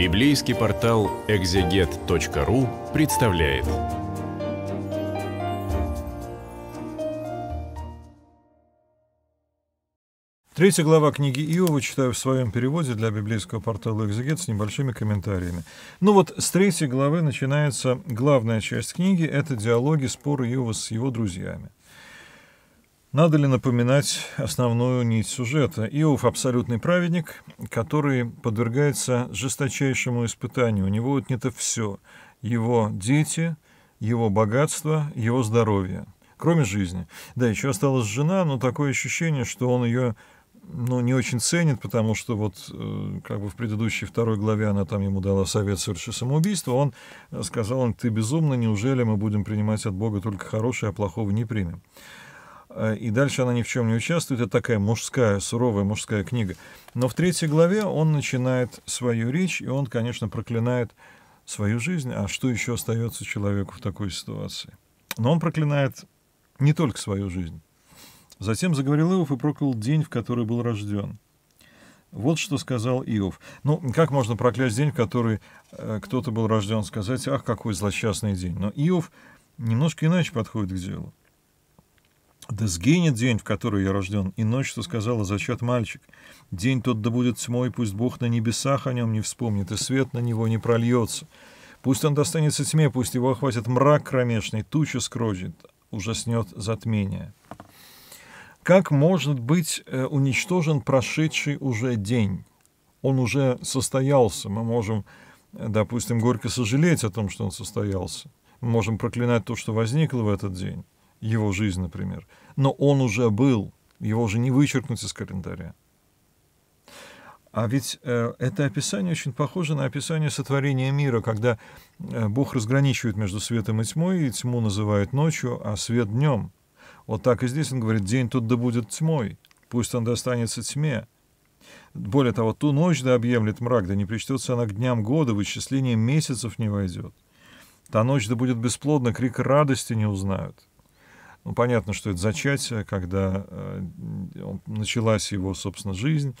Библейский портал экзегет.ру представляет. Третья глава книги Иова читаю в своем переводе для библейского портала «Экзегет» с небольшими комментариями. Ну вот, с третьей главы начинается главная часть книги — это диалоги, споры Иова с его друзьями. Надо ли напоминать основную нить сюжета? Иов – абсолютный праведник, который подвергается жесточайшему испытанию. У него отнято все – его дети, его богатство, его здоровье, кроме жизни. Да, еще осталась жена, но такое ощущение, что он ее ну, не очень ценит, потому что вот э, как бы в предыдущей второй главе она там ему дала совет совершить самоубийство, он э, сказал им, ты безумно, неужели мы будем принимать от Бога только хорошее, а плохого не примем? Э, и дальше она ни в чем не участвует. Это такая мужская, суровая мужская книга. Но в третьей главе он начинает свою речь, и он, конечно, проклинает свою жизнь, а что еще остается человеку в такой ситуации. Но он проклинает не только свою жизнь. Затем заговорил Иов и проклял день, в который был рожден. Вот что сказал Иов. Ну, как можно проклясть день, в который э, кто-то был рожден, сказать, ах, какой злосчастный день. Но Иов немножко иначе подходит к делу. Да сгинет день, в который я рожден, и ночь, что сказала, зачат мальчик. День тот да будет тьмой, пусть Бог на небесах о нем не вспомнит, и свет на него не прольется. Пусть он достанется тьме, пусть его охватит мрак кромешный, туча скроет, ужаснет затмение. Как может быть э, уничтожен прошедший уже день? Он уже состоялся. Мы можем, э, допустим, горько сожалеть о том, что он состоялся. Мы можем проклинать то, что возникло в этот день его жизнь, например. Но он уже был, его уже не вычеркнуть из календаря. А ведь э, это описание очень похоже на описание сотворения мира, когда э, Бог разграничивает между светом и тьмой, и тьму называет ночью, а свет днем. Вот так и здесь он говорит, день тут да будет тьмой, пусть он достанется тьме. Более того, ту ночь да объемлет мрак, да не причтется она к дням года, вычисление месяцев не войдет. Та ночь да будет бесплодна, крик радости не узнают. Ну, понятно, что это зачатие, когда э, началась его, собственно, жизнь.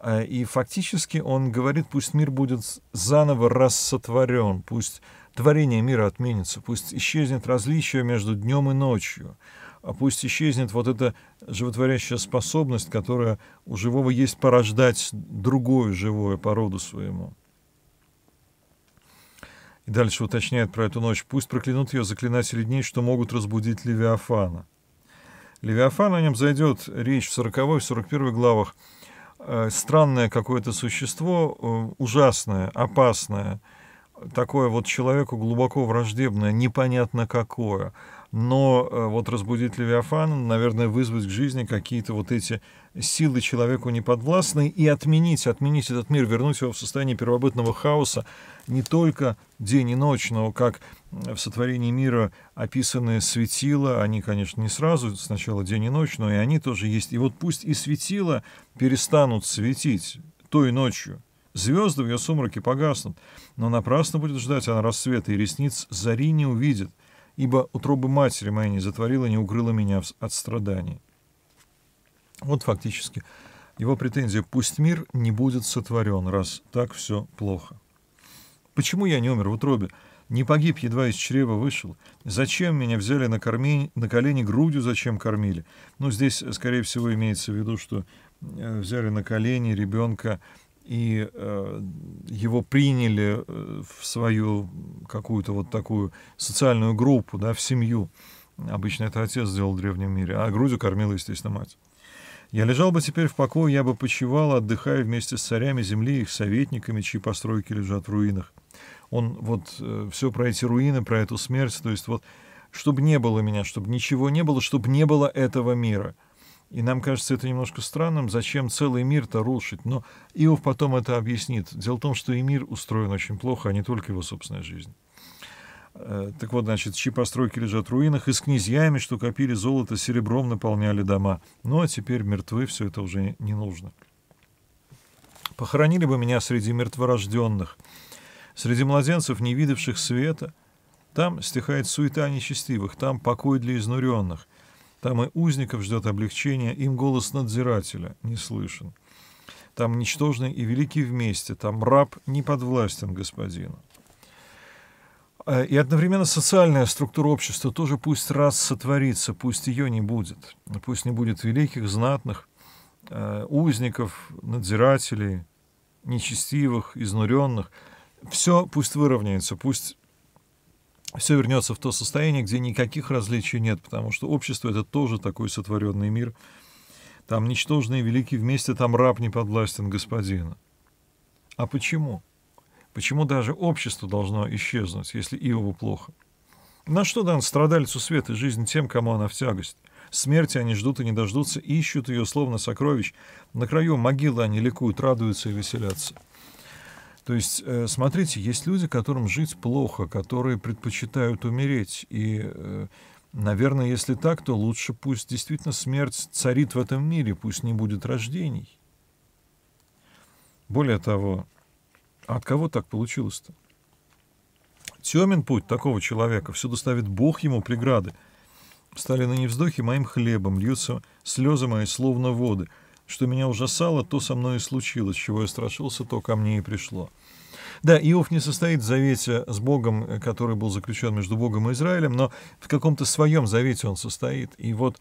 А, и фактически он говорит, пусть мир будет заново рассотворен, пусть творение мира отменится, пусть исчезнет различие между днем и ночью, а пусть исчезнет вот эта животворящая способность, которая у живого есть порождать другое живое породу своему. И дальше уточняет про эту ночь. «Пусть проклянут ее заклинатели дней, что могут разбудить Левиафана». Левиафан, о нем зайдет речь в 40-41 главах. Э, странное какое-то существо, э, ужасное, опасное – такое вот человеку глубоко враждебное, непонятно какое. Но э, вот разбудить Левиафан, наверное, вызвать к жизни какие-то вот эти силы человеку неподвластные и отменить, отменить этот мир, вернуть его в состояние первобытного хаоса, не только день и ночь, но как в сотворении мира описаны светила, они, конечно, не сразу, сначала день и ночь, но и они тоже есть. И вот пусть и светила перестанут светить той ночью, Звезды в ее сумраке погаснут, но напрасно будет ждать она рассвета, и ресниц зари не увидит, ибо утробы матери моей не затворила, не укрыла меня от страданий. Вот фактически его претензия «пусть мир не будет сотворен, раз так все плохо». Почему я не умер в утробе? Не погиб, едва из чрева вышел. Зачем меня взяли на, корми... на колени грудью, зачем кормили? Ну, здесь, скорее всего, имеется в виду, что э, взяли на колени ребенка, и э, его приняли э, в свою какую-то вот такую социальную группу, да, в семью. Обычно это отец сделал в древнем мире, а грудью кормила, естественно, мать. Я лежал бы теперь в покое, я бы почевал, отдыхая вместе с царями земли и их советниками, чьи постройки лежат в руинах. Он вот э, все про эти руины, про эту смерть, то есть вот чтобы не было меня, чтобы ничего не было, чтобы не было этого мира — и нам кажется это немножко странным, зачем целый мир-то рушить. Но Иов потом это объяснит. Дело в том, что и мир устроен очень плохо, а не только его собственная жизнь. Э, так вот, значит, чьи постройки лежат в руинах, и с князьями, что копили золото, серебром наполняли дома. Ну, а теперь мертвы, все это уже не нужно. Похоронили бы меня среди мертворожденных, среди младенцев, не видевших света. Там стихает суета нечестивых, там покой для изнуренных. Там и узников ждет облегчение, им голос надзирателя не слышен. Там ничтожный и великий вместе, там раб не подвластен господину. А, и одновременно социальная структура общества тоже пусть раз сотворится, пусть ее не будет. Пусть не будет великих, знатных, а, узников, надзирателей, нечестивых, изнуренных. Все пусть выровняется, пусть все вернется в то состояние, где никаких различий нет, потому что общество — это тоже такой сотворенный мир. Там ничтожные великие вместе, там раб не подвластен господина. А почему? Почему даже общество должно исчезнуть, если Иову плохо? На что дан страдальцу свет и жизнь тем, кому она в тягость? Смерти они ждут и не дождутся, ищут ее, словно сокровищ. На краю могилы они ликуют, радуются и веселятся. То есть, э, смотрите, есть люди, которым жить плохо, которые предпочитают умереть. И, э, наверное, если так, то лучше пусть действительно смерть царит в этом мире, пусть не будет рождений. Более того, а от кого так получилось-то? Темен путь такого человека, всюду ставит Бог ему преграды. Стали на вздохи моим хлебом, льются слезы мои, словно воды — что меня ужасало, то со мной и случилось, чего я страшился, то ко мне и пришло. Да, Иов не состоит в завете с Богом, э, который был заключен между Богом и Израилем, но в каком-то своем завете он состоит. И вот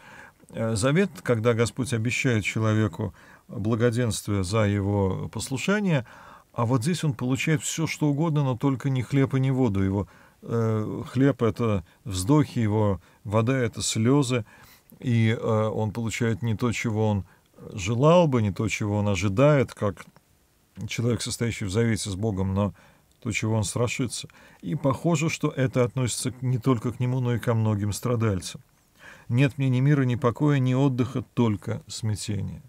э, завет, когда Господь обещает человеку благоденствие за его послушание, а вот здесь он получает все, что угодно, но только не хлеб и не воду. Его э, хлеб — это вздохи его, вода — это слезы, и э, он получает не то, чего он желал бы, не то, чего он ожидает, как человек, состоящий в завете с Богом, но то, чего он страшится. И похоже, что это относится не только к нему, но и ко многим страдальцам. Нет мне ни мира, ни покоя, ни отдыха, только смятение.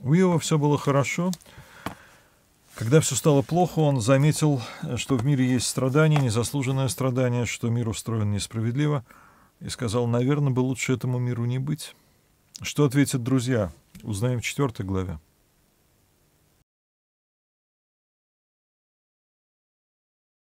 У Иова все было хорошо. Когда все стало плохо, он заметил, что в мире есть страдания, незаслуженное страдание, что мир устроен несправедливо, и сказал, наверное, бы лучше этому миру не быть. Что ответят друзья? Узнаем в четвертой главе.